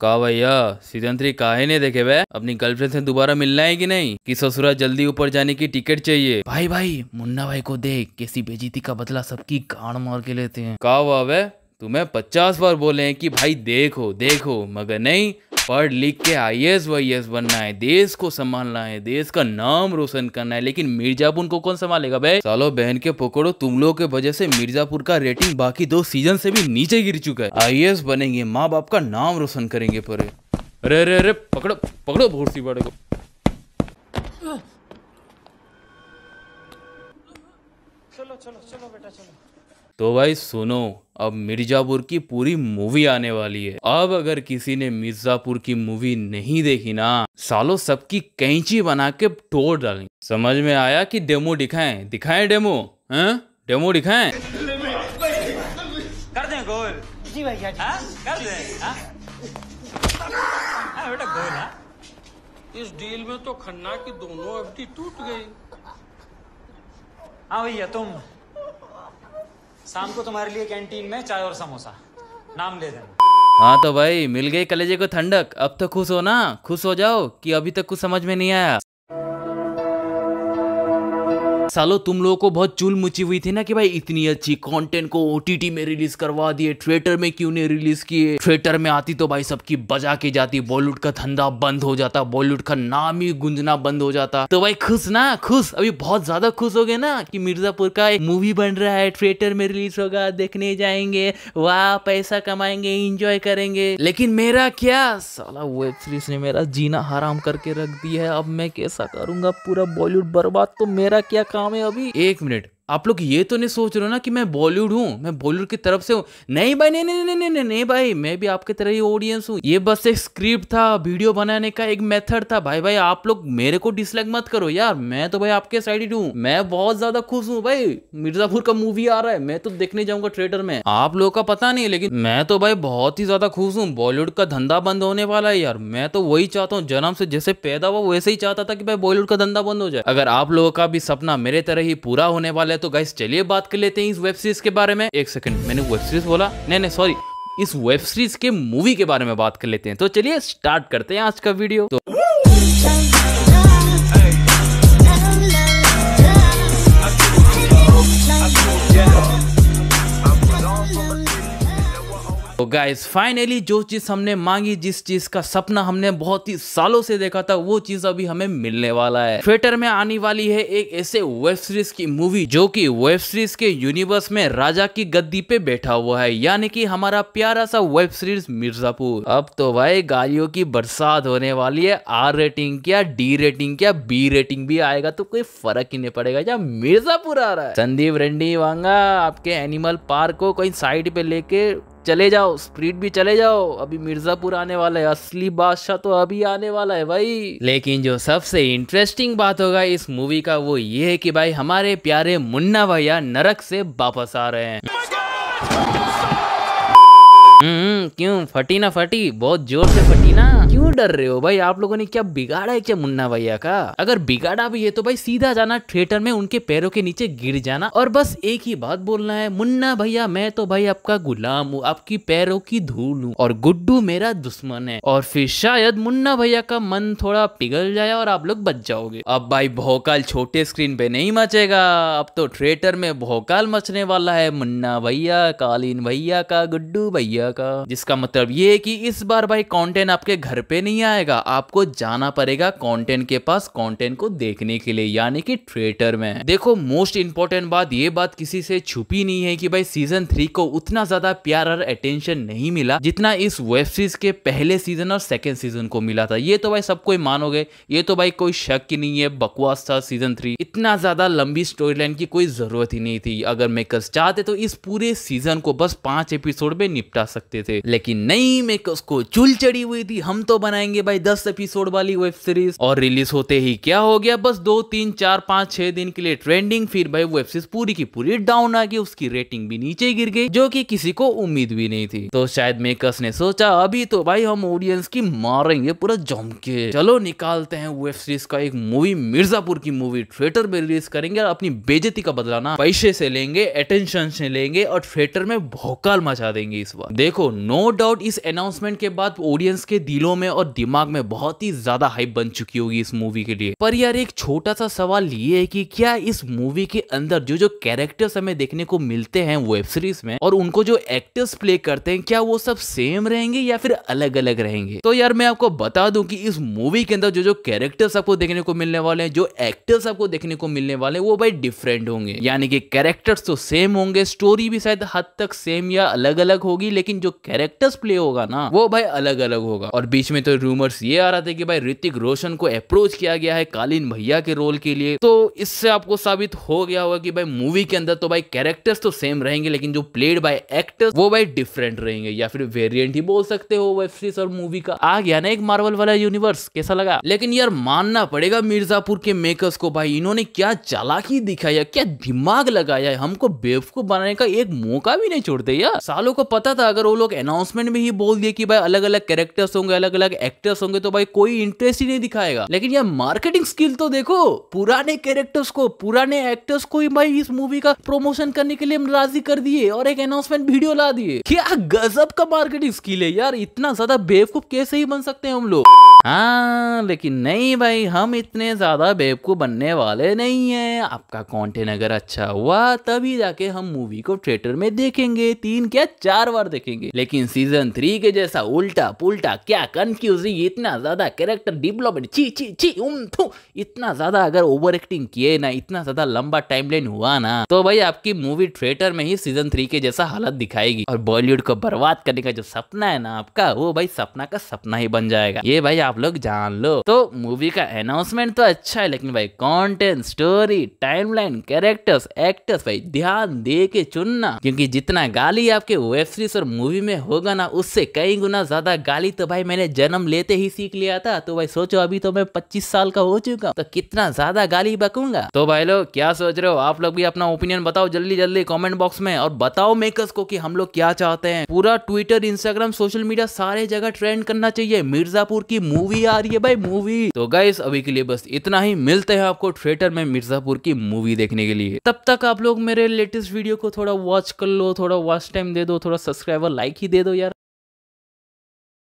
का भैया season three नहीं देखे बे अपनी गर्लफ्रेंड से दोबारा मिलना है कि नहीं कि ससुरा जल्दी ऊपर जाने की टिकट चाहिए भाई भाई मुन्ना भाई को देख कैसी बेजीती का बदला सबकी गाड़ मार के लेते हैं का वह तुम्हें पचास बार बोले हैं कि भाई देखो देखो मगर नहीं पढ़ लिख के आई एस वाई एस बनना है देश को संभालना है देश का नाम रोशन करना है लेकिन मिर्जापुर को कौन संभालेगा भाई सालो बहन के पकड़ो तुम लोग के वजह से मिर्जापुर का रेटिंग बाकी दो सीजन से भी नीचे गिर चुका है आई बनेंगे माँ बाप का नाम रोशन करेंगे परे अरे अरे अरे पकड़ो पकड़ो भूसी बड़े को चलो चलो चलो बेटा चलो तो भाई सुनो अब मिर्जापुर की पूरी मूवी आने वाली है अब अगर किसी ने मिर्जापुर की मूवी नहीं देखी ना सालों सबकी कैंची बना के तोड़ डालेंगे समझ में आया कि डेमो दिखाएं दिखाएं डेमो हैं डेमो दिखाएं कर दें गोल जी हाँ? कर दें हाँ? हाँ, बेटा गोल इस डील में तो खन्ना की दोनों अवधि टूट गई हाँ भैया तुम शाम को तुम्हारे लिए कैंटीन में चाय और समोसा नाम ले देना हाँ तो भाई मिल गई कलेजे को ठंडक अब तो खुश हो ना खुश हो जाओ कि अभी तक कुछ समझ में नहीं आया सालों तुम लोगों को बहुत चूल मुची हुई थी ना कि भाई इतनी अच्छी कंटेंट को ओटीटी में रिलीज करवा दिए थिएटर में क्यों नहीं रिलीज किए थिएटर में आती तो भाई सबकी बजा के जाती बॉलीवुड का धंधा बंद हो जाता बॉलीवुड का नाम ही गुंजना बंद हो जाता तो भाई खुश ना खुश अभी बहुत ज्यादा खुश हो गए ना कि मिर्जापुर का एक मूवी बन रहा है थिएटर में रिलीज होगा देखने जाएंगे वाह पैसा कमाएंगे इंजॉय करेंगे लेकिन मेरा क्या साला वेब सीरीज ने मेरा जीना हराम करके रख दिया है अब मैं कैसा करूंगा पूरा बॉलीवुड बर्बाद तो मेरा क्या काम नाम है अभी एक मिनट आप लोग ये तो नहीं सोच रहे हो ना कि मैं बॉलीवुड हूँ मैं बॉलीवुड की तरफ से हूँ नहीं भाई नहीं नहीं नहीं नहीं नहीं भाई मैं भी आपके तरह ही ऑडियंस हूँ ये बस एक स्क्रिप्ट था वीडियो बनाने का एक मेथड था भाई भाई आप लोग मेरे को डिसलाइक मत करो यार मैं तो भाई आपके साइड हूँ मैं बहुत ज्यादा खुश हूँ भाई मिर्जापुर का मूवी आ रहा है मैं तो देखने जाऊंगा थिएटर में आप लोगों का पता नहीं लेकिन मैं तो भाई बहुत ही ज्यादा खुश हूँ बॉलीवुड का धंधा बंद होने वाला है यार मैं तो वही चाहता हूँ जन्म से जैसे पैदा हुआ वैसे ही चाहता था कि भाई बॉलीवुड का धंधा बंद हो जाए अगर आप लोगों का भी सपना मेरे तरह ही पूरा होने वाला है तो गाइस चलिए बात कर लेते हैं इस वेब सीरीज के बारे में एक सेकंड मैंने वेब सीरीज बोला नहीं नहीं सॉरी इस वेब सीरीज के मूवी के बारे में बात कर लेते हैं तो चलिए स्टार्ट करते हैं आज का वीडियो तो गाइस फाइनली जो चीज़ हमने मांगी जिस चीज़ का सपना हमने बहुत ही सालों से देखा था वो चीज़ अभी हमें मिलने वाला है थिएटर में आने वाली है एक ऐसे वेब सीरीज की मूवी जो कि वेब सीरीज के यूनिवर्स में राजा की गद्दी पे बैठा हुआ है यानी कि हमारा प्यारा सा वेब सीरीज मिर्जापुर अब तो भाई गाड़ियों की बरसात होने वाली है आर रेटिंग क्या डी रेटिंग क्या बी रेटिंग भी आएगा तो कोई फर्क ही नहीं पड़ेगा या मिर्जापुर आ रहा है संदीप रेंडी वांगा आपके एनिमल पार्क को कहीं साइड पे लेके चले जाओ स्प्रीड भी चले जाओ अभी मिर्जापुर आने वाला है असली बादशाह तो अभी आने वाला है भाई लेकिन जो सबसे इंटरेस्टिंग बात होगा इस मूवी का वो ये है कि भाई हमारे प्यारे मुन्ना भैया नरक से वापस आ रहे हैं oh हम्म क्यों फटी ना फटी बहुत जोर से फटी ना क्यों डर रहे हो भाई आप लोगों ने क्या बिगाड़ा है क्या मुन्ना भैया का अगर बिगाड़ा भी है तो भाई सीधा जाना थिएटर में उनके पैरों के नीचे गिर जाना और बस एक ही बात बोलना है मुन्ना भैया मैं तो भाई आपका गुलाम हूँ आपकी पैरों की धूल हूँ और गुड्डू मेरा दुश्मन है और फिर शायद मुन्ना भैया का मन थोड़ा पिघल जाए और आप लोग बच जाओगे अब भाई भोकाल छोटे स्क्रीन पे नहीं मचेगा अब तो थिएटर में भोकाल मचने वाला है मुन्ना भैया कालीन भैया का गुड्डू भैया का जिसका मतलब ये है कि इस बार भाई कंटेंट आपके घर पे नहीं आएगा आपको जाना पड़ेगा कंटेंट के पास कंटेंट को देखने के लिए यानी कि थिएटर में देखो मोस्ट इंपोर्टेंट बात ये बात किसी से छुपी नहीं है कि भाई सीजन थ्री को उतना ज्यादा प्यार और अटेंशन नहीं मिला जितना इस वेब सीरीज के पहले सीजन और सेकेंड सीजन को मिला था ये तो भाई सब कोई मानोगे ये तो भाई कोई शक ही नहीं है बकवास था सीजन थ्री इतना ज्यादा लंबी स्टोरी लाइन की कोई जरूरत ही नहीं थी अगर मेकर्स चाहते तो इस पूरे सीजन को बस पांच एपिसोड में निपटा सकते थे लेकिन नहीं मेकर्स उसको चूल चढ़ी हुई थी हम तो बनाएंगे भाई दस एपिसोड वाली वेब सीरीज और रिलीज होते ही क्या हो गया बस दो तीन चार पांच छह दिन के लिए ट्रेंडिंग फिर भाई वेब सीरीज पूरी की पूरी डाउन आ गई उसकी रेटिंग भी नीचे गिर गई जो की किसी को उम्मीद भी नहीं थी तो शायद मेकर्स ने सोचा अभी तो भाई हम ऑडियंस की मारेंगे पूरा जम के चलो निकालते हैं वेब सीरीज का एक मूवी मिर्जापुर की मूवी थिएटर में रिलीज करेंगे और अपनी बेजती का बदलाना पैसे से लेंगे अटेंशन से लेंगे और थिएटर में भोकाल मचा देंगे इस बार देखो नो डाउट इस अनाउंसमेंट के बाद ऑडियंस के दिलों में और दिमाग में बहुत ही ज्यादा हाइप बन चुकी होगी इस मूवी के लिए पर यार एक छोटा सा सवाल ये है कि क्या इस मूवी के अंदर जो जो कैरेक्टर्स हमें देखने को मिलते हैं वेब सीरीज में और उनको जो एक्टर्स प्ले करते हैं क्या वो सब सेम रहेंगे या फिर अलग अलग रहेंगे तो यार मैं आपको बता दूं कि इस मूवी के अंदर जो जो कैरेक्टर्स आपको देखने को मिलने वाले हैं जो एक्टर्स आपको देखने को मिलने वाले हैं वो भाई डिफरेंट होंगे यानी कि कैरेक्टर्स तो सेम होंगे स्टोरी भी शायद हद तक सेम या अलग अलग होगी लेकिन लेकिन जो कैरेक्टर्स प्ले होगा ना वो भाई अलग अलग होगा और बीच में तो रूमर्स ये आ रहा था कि भाई ऋतिक रोशन को अप्रोच किया गया है कालीन भैया के रोल के लिए तो इससे आपको साबित हो गया होगा कि भाई मूवी के अंदर तो भाई कैरेक्टर्स तो सेम रहेंगे लेकिन जो प्लेड बाय एक्टर्स वो भाई डिफरेंट रहेंगे या फिर वेरियंट ही बोल सकते हो वेब सीरीज और मूवी का आ गया ना एक मार्वल वाला यूनिवर्स कैसा लगा लेकिन यार मानना पड़ेगा मिर्जापुर के मेकर्स को भाई इन्होंने क्या चालाकी दिखाया क्या दिमाग लगाया हमको बेवकूफ बनाने का एक मौका भी नहीं छोड़ते यार सालों को पता था अगर वो लोग अनाउंसमेंट में ही बोल दिए कि भाई अलग अलग कैरेक्टर्स होंगे अलग अलग एक्टर्स होंगे तो भाई कोई इंटरेस्ट ही नहीं दिखाएगा लेकिन यार मार्केटिंग स्किल तो देखो पुराने कैरेक्टर्स को पुराने एक्टर्स को ही भाई इस मूवी का प्रमोशन करने के लिए राजी कर दिए और एक अनाउंसमेंट वीडियो ला दिए क्या गजब का मार्केटिंग स्किल है यार इतना ज्यादा बेवकूफ कैसे ही बन सकते हैं हम लोग हाँ लेकिन नहीं भाई हम इतने ज़्यादा बेवकूफ़ बनने वाले नहीं है आपका कंटेंट अगर अच्छा हुआ तभी जाके हम मूवी को थिएटर में देखेंगे तीन क्या चार बार देखेंगे देंगे लेकिन सीजन थ्री के जैसा उल्टा पुल्टा क्या कंफ्यूजिंग इतना ज्यादा कैरेक्टर डेवलपमेंट ची ची ची उम थू इतना ज्यादा अगर ओवर एक्टिंग किए ना इतना ज्यादा लंबा टाइमलाइन हुआ ना तो भाई आपकी मूवी थिएटर में ही सीजन थ्री के जैसा हालत दिखाएगी और बॉलीवुड को बर्बाद करने का जो सपना है ना आपका वो भाई सपना का सपना ही बन जाएगा ये भाई आप लोग जान लो तो मूवी का अनाउंसमेंट तो अच्छा है लेकिन भाई content story timeline characters actors भाई ध्यान दे के चुनना क्योंकि जितना गाली आपके वेब सीरीज और मूवी मूवी में होगा ना उससे कई गुना ज़्यादा गाली तो भाई मैंने जन्म लेते ही सीख लिया था तो भाई सोचो अभी तो मैं पच्चीस साल का हो चुका तो कितना ज़्यादा गाली बकूंगा तो भाई लोग क्या सोच रहे हो आप लोग भी अपना ओपिनियन बताओ जल्दी जल्दी कॉमेंट बॉक्स में और बताओ मेकर्स को की हम लोग क्या चाहते हैं पूरा ट्विटर इंस्टाग्राम सोशल मीडिया सारे जगह ट्रेंड करना चाहिए मिर्जापुर की मूवी आ रही है भाई मूवी तो गाइस अभी के लिए बस इतना ही मिलते हैं आपको थिएटर में मिर्जापुर की मूवी देखने के लिए तब तक आप लोग मेरे लेटेस्ट वीडियो को थोड़ा वॉच कर लो थोड़ा वॉच टाइम दे दो थोड़ा सब्सक्राइबर लाइक ही दे दो यार